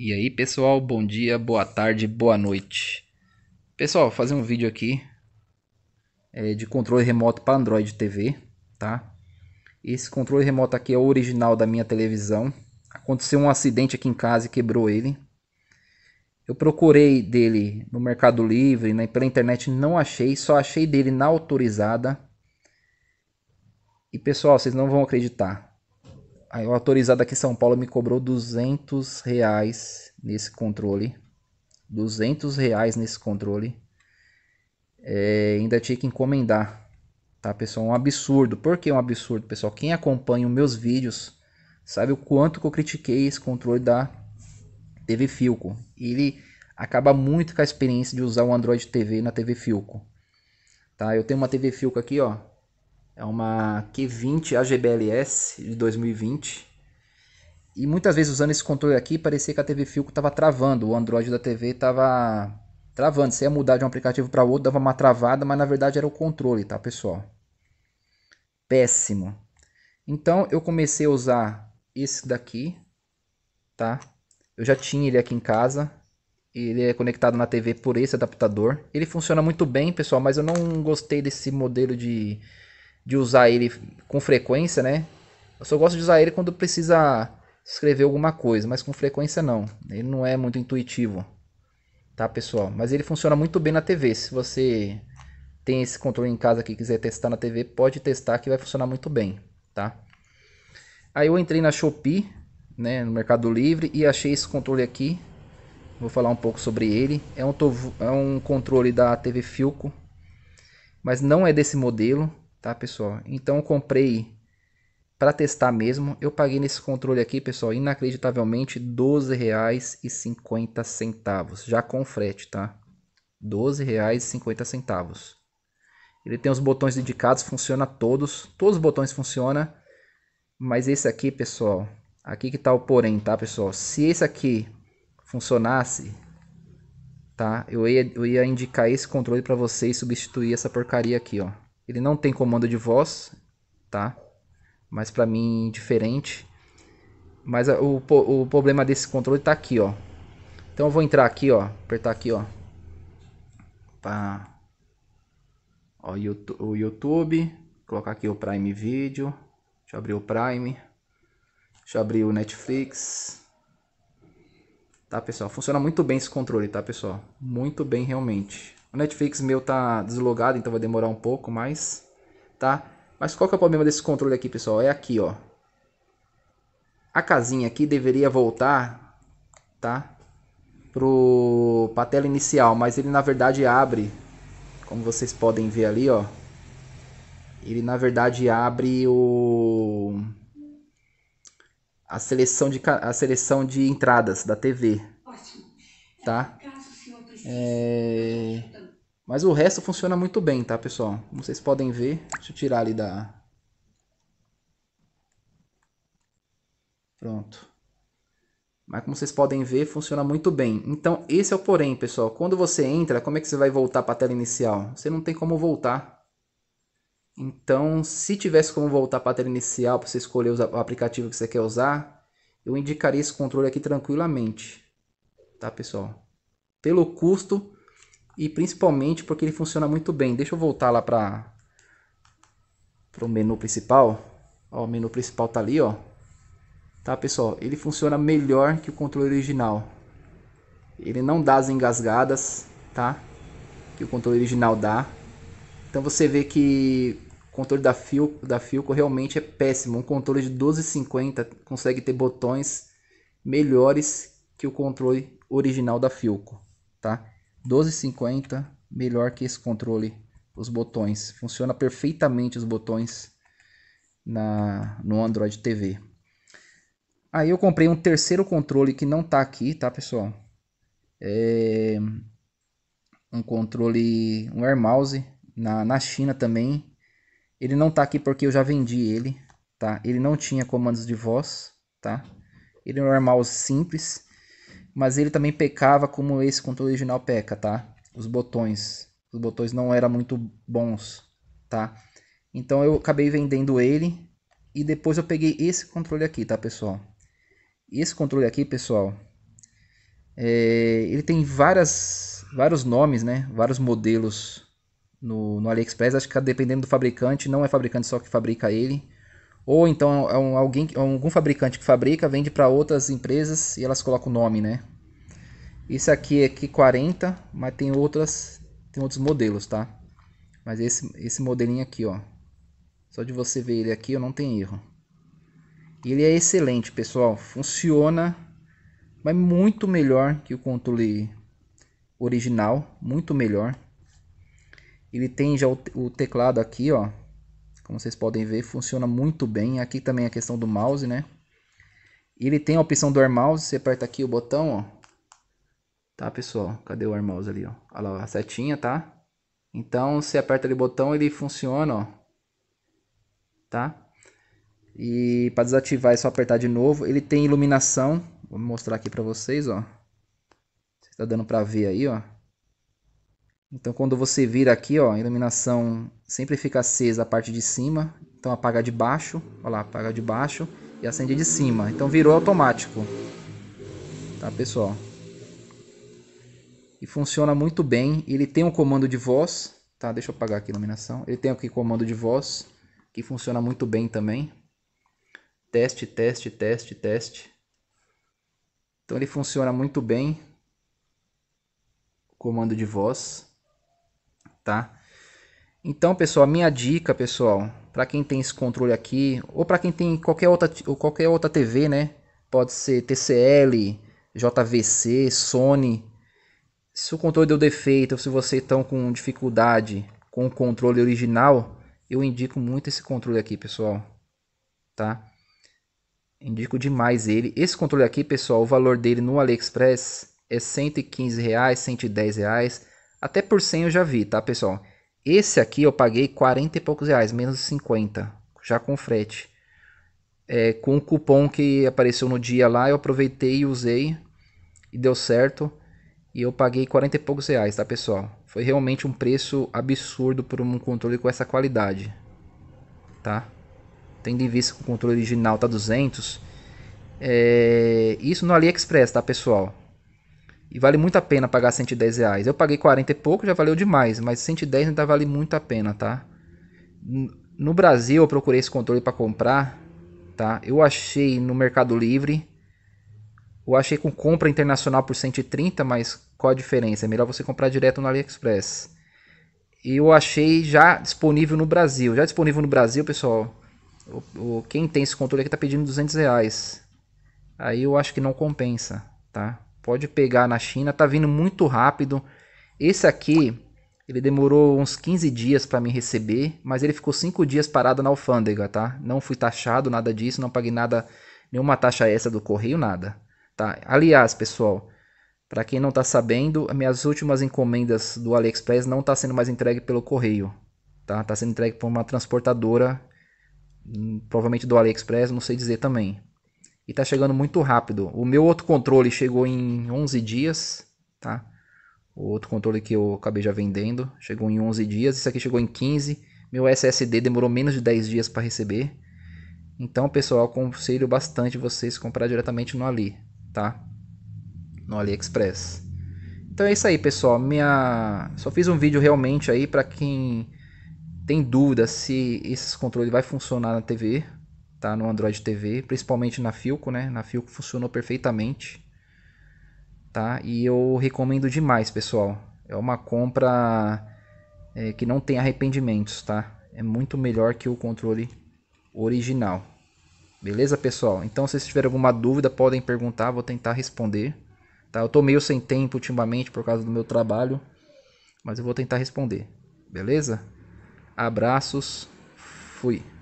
E aí pessoal, bom dia, boa tarde, boa noite. Pessoal, fazer um vídeo aqui é, de controle remoto para Android TV, tá? Esse controle remoto aqui é o original da minha televisão. Aconteceu um acidente aqui em casa e quebrou ele. Eu procurei dele no Mercado Livre, né, pela internet, não achei, só achei dele na autorizada. E pessoal, vocês não vão acreditar o autorizado aqui em São Paulo me cobrou 200 reais nesse controle. 200 reais nesse controle. É, ainda tinha que encomendar. Tá, pessoal? Um absurdo. Por que um absurdo, pessoal? Quem acompanha os meus vídeos sabe o quanto que eu critiquei esse controle da TV Filco. Ele acaba muito com a experiência de usar o Android TV na TV Filco. Tá? Eu tenho uma TV Filco aqui, ó. É uma Q20 AGBLS de 2020. E muitas vezes usando esse controle aqui, parecia que a TV Filco estava travando, o Android da TV estava travando. Você ia mudar de um aplicativo para outro, dava uma travada, mas na verdade era o controle, tá, pessoal? Péssimo. Então eu comecei a usar esse daqui, tá? Eu já tinha ele aqui em casa, ele é conectado na TV por esse adaptador. Ele funciona muito bem, pessoal, mas eu não gostei desse modelo de de usar ele com frequência, né? Eu só gosto de usar ele quando precisa escrever alguma coisa, mas com frequência não. Ele não é muito intuitivo, tá, pessoal? Mas ele funciona muito bem na TV. Se você tem esse controle em casa que quiser testar na TV, pode testar que vai funcionar muito bem, tá? Aí eu entrei na Shopee, né, no Mercado Livre e achei esse controle aqui. Vou falar um pouco sobre ele. É um, é um controle da TV Filco, mas não é desse modelo tá, pessoal? Então eu comprei para testar mesmo. Eu paguei nesse controle aqui, pessoal, inacreditavelmente R$12,50, já com frete, tá? R$12,50. Ele tem os botões indicados, funciona todos, todos os botões funcionam. Mas esse aqui, pessoal, aqui que tá o porém, tá, pessoal? Se esse aqui funcionasse, tá? Eu ia, eu ia indicar esse controle para vocês substituir essa porcaria aqui, ó. Ele não tem comando de voz, tá? Mas para mim diferente. Mas ah, o, o problema desse controle tá aqui, ó. Então eu vou entrar aqui, ó, apertar aqui, ó. Pá. Tá. Ó, o YouTube, colocar aqui o Prime Video. Deixa eu abrir o Prime. Deixa eu abrir o Netflix. Tá, pessoal? Funciona muito bem esse controle, tá, pessoal? Muito bem realmente. O Netflix meu tá deslogado, então vai demorar um pouco mais, tá? Mas qual que é o problema desse controle aqui, pessoal? É aqui, ó. A casinha aqui deveria voltar, tá? Pro... Pra tela inicial, mas ele na verdade abre, como vocês podem ver ali, ó. Ele na verdade abre o... A seleção de, a seleção de entradas da TV. Tá? É... Mas o resto funciona muito bem, tá, pessoal? Como vocês podem ver, deixa eu tirar ali da... Pronto. Mas como vocês podem ver, funciona muito bem. Então, esse é o porém, pessoal. Quando você entra, como é que você vai voltar para a tela inicial? Você não tem como voltar. Então, se tivesse como voltar para a tela inicial, para você escolher o aplicativo que você quer usar, eu indicaria esse controle aqui tranquilamente. Tá, pessoal? Pelo custo, e principalmente porque ele funciona muito bem. Deixa eu voltar lá para o menu principal. Ó, o menu principal tá ali, ó. Tá, pessoal? Ele funciona melhor que o controle original. Ele não dá as engasgadas, tá? Que o controle original dá. Então você vê que o controle da Filco, da Filco realmente é péssimo. Um controle de 12,50 consegue ter botões melhores que o controle original da Filco, tá? 12,50 melhor que esse controle, os botões. Funciona perfeitamente os botões na no Android TV. Aí eu comprei um terceiro controle que não tá aqui, tá, pessoal? É um controle, um Air Mouse na, na China também. Ele não tá aqui porque eu já vendi ele, tá? Ele não tinha comandos de voz, tá? Ele é um Air Mouse simples mas ele também pecava como esse controle original peca, tá? Os botões. Os botões não eram muito bons, tá? Então eu acabei vendendo ele e depois eu peguei esse controle aqui, tá, pessoal? Esse controle aqui, pessoal, é... ele tem várias, vários nomes, né? Vários modelos no, no AliExpress. Acho que dependendo do fabricante, não é fabricante só que fabrica ele. Ou então é um, é alguém, algum fabricante que fabrica, vende para outras empresas e elas colocam o nome, né? Esse aqui é Q40, mas tem outras, tem outros modelos, tá? Mas esse, esse modelinho aqui, ó. Só de você ver ele aqui, eu não tenho erro. Ele é excelente, pessoal. Funciona, mas muito melhor que o controle original, muito melhor. Ele tem já o, o teclado aqui, ó. Como vocês podem ver, funciona muito bem. Aqui também a questão do mouse, né? Ele tem a opção do Air Mouse, você aperta aqui o botão, ó. Tá, pessoal? Cadê o Air Mouse ali, ó? Olha lá, a setinha, tá? Então, você aperta ali o botão, ele funciona, ó. Tá? E para desativar é só apertar de novo. Ele tem iluminação. Vou mostrar aqui para vocês, ó. Você tá dando para ver aí, ó. Então quando você vira aqui, ó, a iluminação sempre fica acesa a parte de cima, então apaga de baixo, olha lá, apaga de baixo e acende de cima. Então virou automático. Tá, pessoal? E funciona muito bem, ele tem um comando de voz, tá? Deixa eu apagar aqui a iluminação. Ele tem aqui comando de voz, que funciona muito bem também. Teste, teste, teste, teste. Então ele funciona muito bem. Comando de voz tá? Então, pessoal, a minha dica, pessoal, para quem tem esse controle aqui, ou para quem tem qualquer outra, ou qualquer outra TV, né? Pode ser TCL, JVC, Sony. Se o controle deu defeito, ou se vocês estão com dificuldade com o controle original, eu indico muito esse controle aqui, pessoal. Tá? Indico demais ele. Esse controle aqui, pessoal, o valor dele no AliExpress é R$ 115, R$ 110. Reais. Até por 100 eu já vi, tá, pessoal? Esse aqui eu paguei 40 e poucos reais, menos 50, já com frete. É, com o cupom que apareceu no dia lá, eu aproveitei e usei, e deu certo. E eu paguei 40 e poucos reais, tá, pessoal? Foi realmente um preço absurdo por um controle com essa qualidade, tá? Tendo em vista que o controle original tá 200, é... isso no AliExpress, tá, pessoal? E vale muito a pena pagar 110 reais. Eu paguei 40 e pouco, já valeu demais, mas 110 ainda vale muito a pena, tá? No Brasil eu procurei esse controle para comprar, tá? Eu achei no Mercado Livre, eu achei com compra internacional por 130, mas qual a diferença? É melhor você comprar direto no AliExpress. E Eu achei já disponível no Brasil, já disponível no Brasil, pessoal. O, o quem tem esse controle aqui tá pedindo 200 reais. Aí eu acho que não compensa, tá? Pode pegar na China, tá vindo muito rápido. Esse aqui, ele demorou uns 15 dias para me receber, mas ele ficou 5 dias parado na alfândega, tá? Não fui taxado, nada disso, não paguei nada, nenhuma taxa essa do correio, nada, tá? Aliás, pessoal, para quem não tá sabendo, minhas últimas encomendas do AliExpress não tá sendo mais entregue pelo correio, tá? Tá sendo entregue por uma transportadora, hum, provavelmente do AliExpress, não sei dizer também e tá chegando muito rápido. O meu outro controle chegou em 11 dias, tá? O outro controle que eu acabei já vendendo chegou em 11 dias, esse aqui chegou em 15. Meu SSD demorou menos de 10 dias para receber. Então, pessoal, aconselho bastante vocês comprar diretamente no Ali, tá? No AliExpress. Então é isso aí, pessoal. Minha só fiz um vídeo realmente aí para quem tem dúvida se esses controles vai funcionar na TV, tá no Android TV, principalmente na Filco, né? Na Filco funcionou perfeitamente, tá? E eu recomendo demais, pessoal. É uma compra é, que não tem arrependimentos, tá? É muito melhor que o controle original. Beleza, pessoal? Então, se vocês tiverem alguma dúvida, podem perguntar, vou tentar responder. Tá? Eu tô meio sem tempo ultimamente por causa do meu trabalho, mas eu vou tentar responder. Beleza? Abraços. Fui.